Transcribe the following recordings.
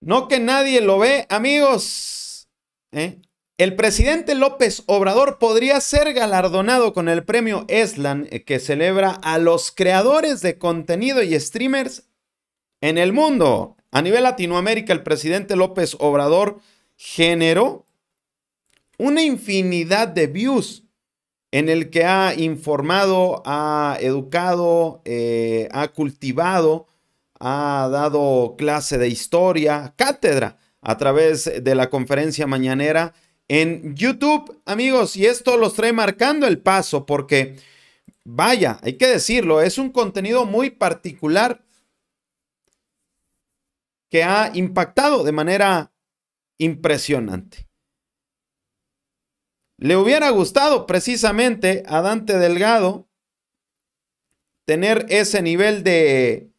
No que nadie lo ve, amigos. ¿eh? El presidente López Obrador podría ser galardonado con el premio ESLAN eh, que celebra a los creadores de contenido y streamers en el mundo. A nivel Latinoamérica, el presidente López Obrador generó una infinidad de views en el que ha informado, ha educado, eh, ha cultivado ha dado clase de historia, cátedra, a través de la conferencia mañanera en YouTube, amigos, y esto los trae marcando el paso porque, vaya, hay que decirlo, es un contenido muy particular que ha impactado de manera impresionante. Le hubiera gustado precisamente a Dante Delgado tener ese nivel de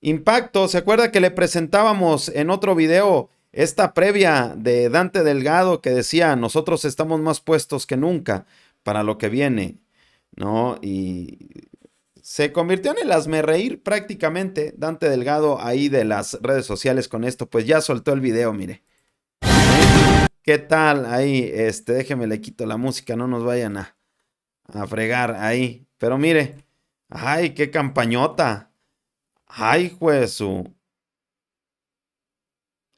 Impacto, ¿se acuerda que le presentábamos en otro video esta previa de Dante Delgado que decía, nosotros estamos más puestos que nunca para lo que viene, ¿no? Y se convirtió en el asmerreír prácticamente Dante Delgado ahí de las redes sociales con esto, pues ya soltó el video, mire. ¿Qué tal? Ahí, este, déjeme le quito la música, no nos vayan a, a fregar ahí. Pero mire, ay, qué campañota. Ay, Jesús.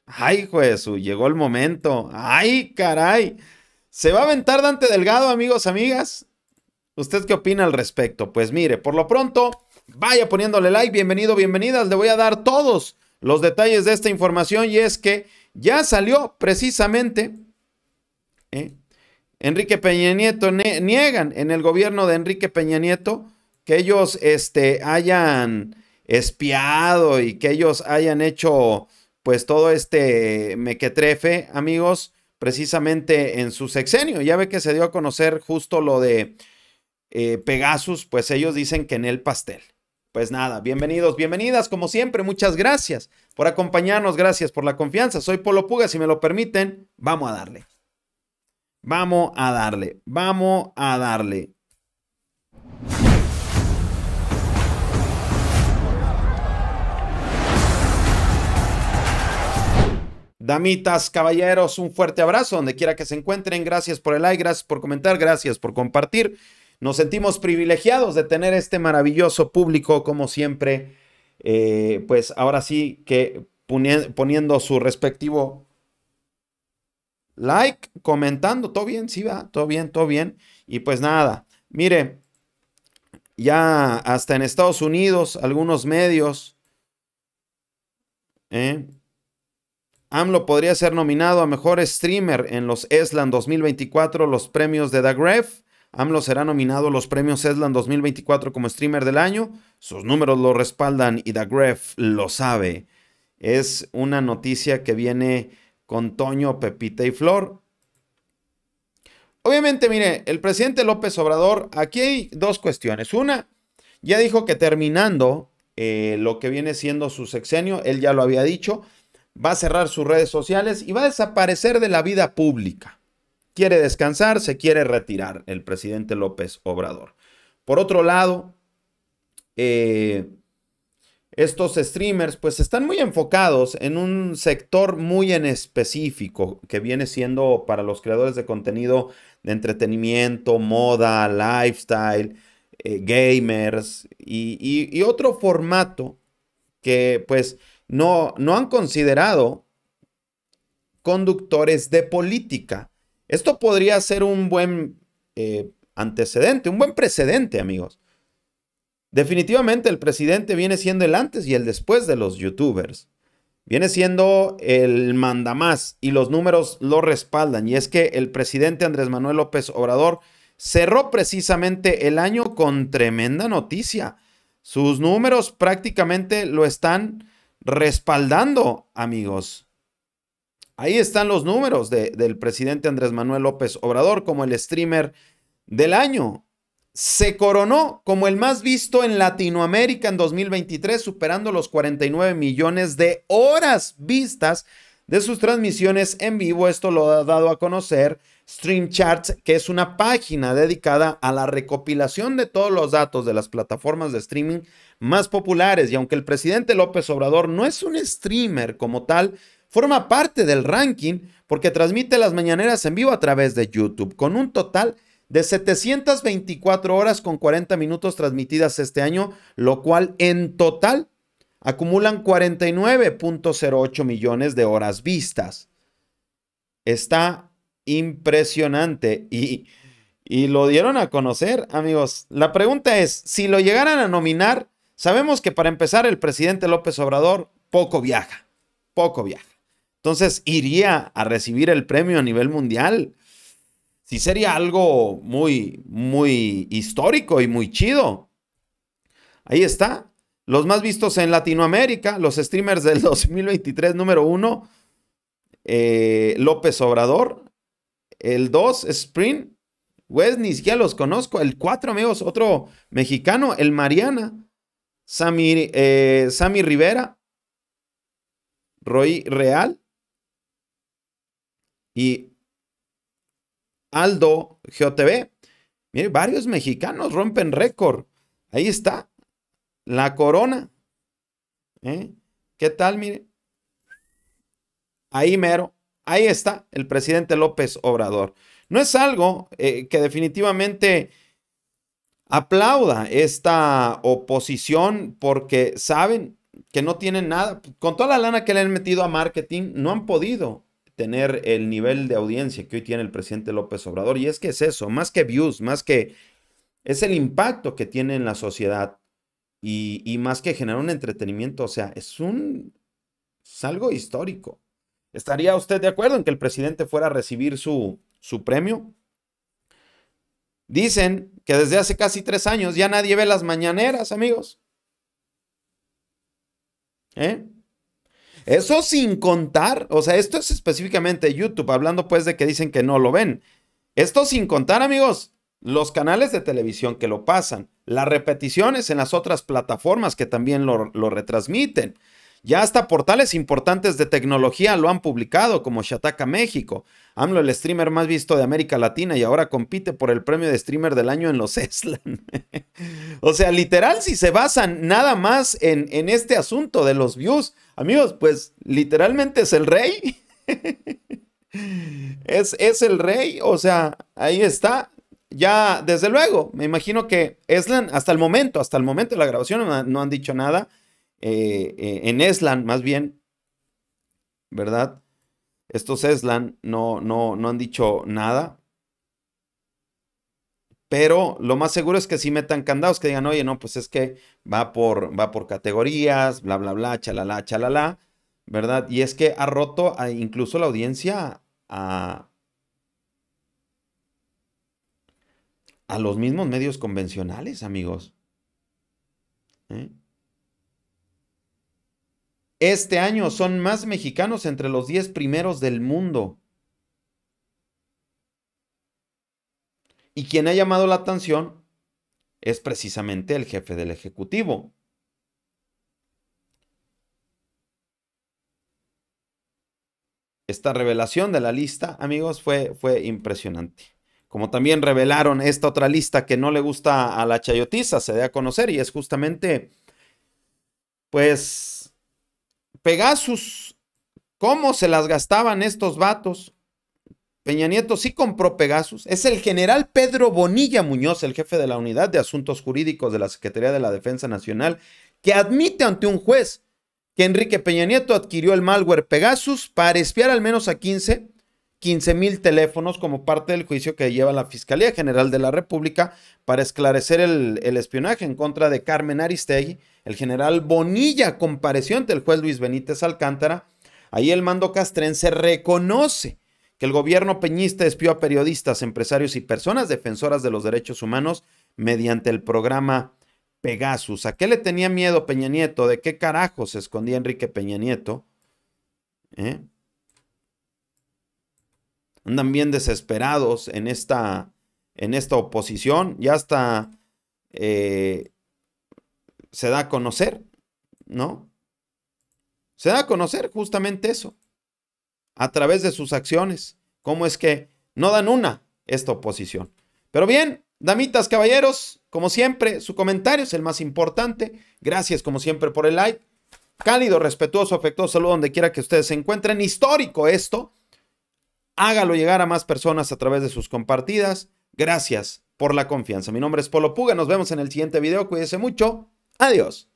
Ay, Jesús, llegó el momento. Ay, caray. ¿Se va a aventar Dante Delgado, amigos, amigas? ¿Usted qué opina al respecto? Pues mire, por lo pronto, vaya poniéndole like, bienvenido, bienvenidas. Le voy a dar todos los detalles de esta información y es que ya salió precisamente ¿eh? Enrique Peña Nieto, niegan en el gobierno de Enrique Peña Nieto que ellos este, hayan espiado y que ellos hayan hecho pues todo este mequetrefe, amigos, precisamente en su sexenio. Ya ve que se dio a conocer justo lo de eh, Pegasus, pues ellos dicen que en el pastel. Pues nada, bienvenidos, bienvenidas, como siempre, muchas gracias por acompañarnos, gracias por la confianza. Soy Polo Puga, si me lo permiten, vamos a darle. Vamos a darle, vamos a darle. Damitas, caballeros, un fuerte abrazo donde quiera que se encuentren. Gracias por el like, gracias por comentar, gracias por compartir. Nos sentimos privilegiados de tener este maravilloso público, como siempre. Eh, pues ahora sí que poniendo su respectivo like, comentando, todo bien, sí va, todo bien, todo bien. Y pues nada, mire, ya hasta en Estados Unidos, algunos medios, ¿eh? AMLO podría ser nominado a mejor streamer en los ESLAN 2024, los premios de DAGREF. AMLO será nominado a los premios ESLAN 2024 como streamer del año. Sus números lo respaldan y DAGREF lo sabe. Es una noticia que viene con Toño, Pepita y Flor. Obviamente, mire, el presidente López Obrador, aquí hay dos cuestiones. Una, ya dijo que terminando eh, lo que viene siendo su sexenio, él ya lo había dicho, va a cerrar sus redes sociales y va a desaparecer de la vida pública. Quiere descansar, se quiere retirar el presidente López Obrador. Por otro lado, eh, estos streamers pues están muy enfocados en un sector muy en específico que viene siendo para los creadores de contenido de entretenimiento, moda, lifestyle, eh, gamers y otro formato que pues no, han considerado conductores de política. Esto podría ser un buen eh, antecedente, un buen precedente, amigos. Definitivamente el presidente viene siendo el antes y el después de los youtubers. Viene siendo el mandamás y los números lo respaldan. Y es que el presidente Andrés Manuel López Obrador cerró precisamente el año con tremenda noticia. Sus números prácticamente lo están respaldando, amigos. Ahí están los números de, del presidente Andrés Manuel López Obrador como el streamer del año. Se coronó como el más visto en Latinoamérica en 2023, superando los 49 millones de horas vistas de sus transmisiones en vivo. Esto lo ha dado a conocer Stream Charts, que es una página dedicada a la recopilación de todos los datos de las plataformas de streaming más populares. Y aunque el presidente López Obrador no es un streamer como tal, forma parte del ranking porque transmite las mañaneras en vivo a través de YouTube, con un total de 724 horas con 40 minutos transmitidas este año, lo cual en total acumulan 49.08 millones de horas vistas. Está impresionante y, lo dieron a conocer, amigos. La pregunta es, si lo llegaran a nominar, sabemos que para empezar el presidente López Obrador poco viaja, poco viaja. Entonces, ¿iría a recibir el premio a nivel mundial? si sería algo muy, muy histórico y muy chido. Ahí está. Los más vistos en Latinoamérica, los streamers del 2023, número uno, eh, López Obrador. El dos, Sprint. Wes, ya los conozco. El cuatro, amigos, otro mexicano, el Mariana. Sammy, eh, Rivera. Roy Real. Y Aldo GOTV. Mire, varios mexicanos rompen récord. Ahí está. La corona. ¿eh? ¿Qué tal? Mire. Ahí mero. Ahí está el presidente López Obrador. No es algo eh, que definitivamente aplauda esta oposición porque saben que no tienen nada. Con toda la lana que le han metido a marketing, no han podido tener el nivel de audiencia que hoy tiene el presidente López Obrador. Y es que es eso, más que views, más que es el impacto que tiene en la sociedad. Y, más que generar un entretenimiento, o sea, es un... Es algo histórico. ¿Estaría usted de acuerdo en que el presidente fuera a recibir su, su premio? Dicen que desde hace casi tres años ya nadie ve las mañaneras, amigos. ¿Eh? Eso sin contar, o sea, esto es específicamente YouTube, hablando pues de que dicen que no lo ven. Esto sin contar, amigos, los canales de televisión que lo pasan, las repeticiones en las otras plataformas que también lo, retransmiten. Ya hasta portales importantes de tecnología lo han publicado, como Shataka México. AMLO, el streamer más visto de América Latina, y ahora compite por el premio de streamer del año en los Eslan. o sea, literal, si se basan nada más en, este asunto de los views, amigos, pues literalmente es el rey. es, es el rey, o sea, ahí está ya, desde luego, me imagino que Eslan, hasta el momento, hasta el momento de la grabación no, han dicho nada. Eh, eh, en Eslan, más bien, ¿verdad? Estos Eslan no, no, no han dicho nada. Pero lo más seguro es que sí metan candados, que digan, oye, no, pues es que va por, va por categorías, bla, bla, bla, chalala, chalala, ¿verdad? Y es que ha roto incluso la audiencia a, a los mismos medios convencionales, amigos. ¿Eh? Este año son más mexicanos entre los 10 primeros del mundo. Y quien ha llamado la atención es precisamente el jefe del Ejecutivo. Esta revelación de la lista, amigos, fue, fue impresionante. Como también revelaron esta otra lista que no le gusta a la chayotiza, se dé a conocer y es justamente, pues, Pegasus. ¿Cómo se las gastaban estos vatos? Peña Nieto sí compró Pegasus. Es el general Pedro Bonilla Muñoz, el jefe de la Unidad de Asuntos Jurídicos de la Secretaría de la Defensa Nacional, que admite ante un juez que Enrique Peña Nieto adquirió el malware Pegasus para espiar al menos a 15 15 mil teléfonos como parte del juicio que lleva la Fiscalía General de la República para esclarecer el, espionaje en contra de Carmen Aristegui. El general Bonilla compareció ante el juez Luis Benítez Alcántara. Ahí el mando castrense reconoce que el gobierno peñista espió a periodistas, empresarios y personas defensoras de los derechos humanos mediante el programa Pegasus. ¿A qué le tenía miedo Peña Nieto? ¿De qué carajo se escondía Enrique Peña Nieto? ¿Eh? andan bien desesperados en esta, en esta oposición. Ya hasta eh, se da a conocer, ¿no? Se da a conocer justamente eso, a través de sus acciones, cómo es que no dan una esta oposición. Pero bien, damitas, caballeros, como siempre, su comentario es el más importante. Gracias, como siempre, por el like. Cálido, respetuoso, afectuoso saludo donde quiera que ustedes se encuentren. Histórico esto hágalo llegar a más personas a través de sus compartidas. Gracias por la confianza. Mi nombre es Polo Puga, nos vemos en el siguiente video, cuídese mucho, adiós.